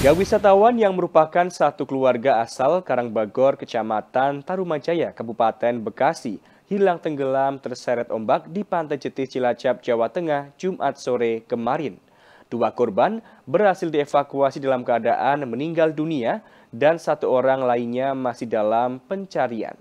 Tiga wisatawan yang merupakan satu keluarga asal Karangbagor, Kecamatan Tarumajaya, Kabupaten Bekasi, hilang tenggelam terseret ombak di Pantai Jetis Cilacap, Jawa Tengah, Jumat sore kemarin. Dua korban berhasil dievakuasi dalam keadaan meninggal dunia dan satu orang lainnya masih dalam pencarian.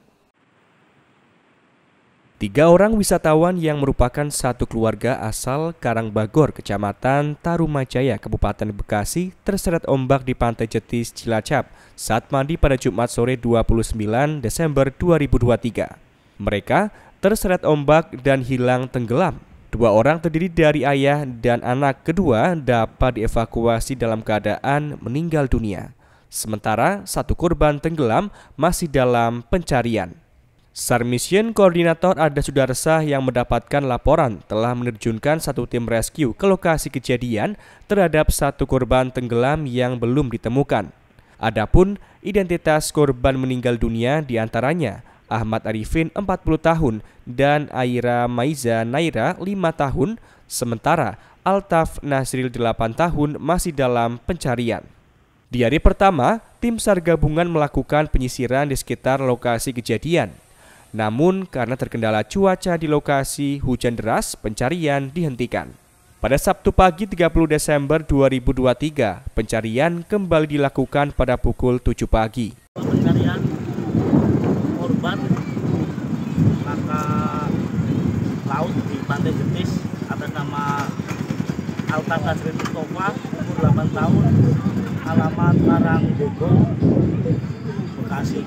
Tiga orang wisatawan yang merupakan satu keluarga asal Karangbagor, Kecamatan Tarumajaya, Kabupaten Bekasi, terseret ombak di Pantai Jetis, Cilacap saat mandi pada Jumat sore 29 Desember 2023. Mereka terseret ombak dan hilang tenggelam. Dua orang terdiri dari ayah dan anak kedua dapat dievakuasi dalam keadaan meninggal dunia. Sementara satu korban tenggelam masih dalam pencarian. SAR Koordinator Ada Sudarsa yang mendapatkan laporan telah menerjunkan satu tim rescue ke lokasi kejadian terhadap satu korban tenggelam yang belum ditemukan. Adapun identitas korban meninggal dunia diantaranya Ahmad Arifin 40 tahun dan Aira Maiza Naira 5 tahun, sementara Altaf Nasril 8 tahun masih dalam pencarian. Di hari pertama, tim SAR gabungan melakukan penyisiran di sekitar lokasi kejadian. Namun karena terkendala cuaca di lokasi hujan deras, pencarian dihentikan. Pada Sabtu pagi 30 Desember 2023, pencarian kembali dilakukan pada pukul 7 pagi. Pencarian korban maka laut di Pantai Jetis atas nama Alta Kasri Mustafa, umur 8 tahun, alamat Karang Bogor, Bekasi.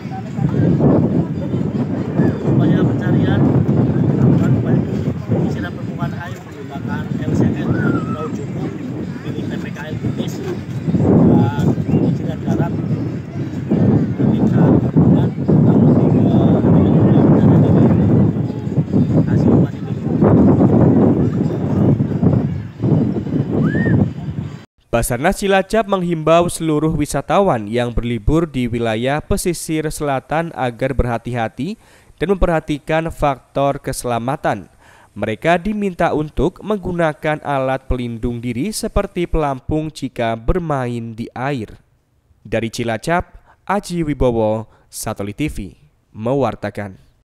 Basarnas Cilacap menghimbau seluruh wisatawan yang berlibur di wilayah pesisir selatan agar berhati-hati dan memperhatikan faktor keselamatan. Mereka diminta untuk menggunakan alat pelindung diri seperti pelampung jika bermain di air. Dari Cilacap, Aji Wibowo, Satelit TV, mewartakan.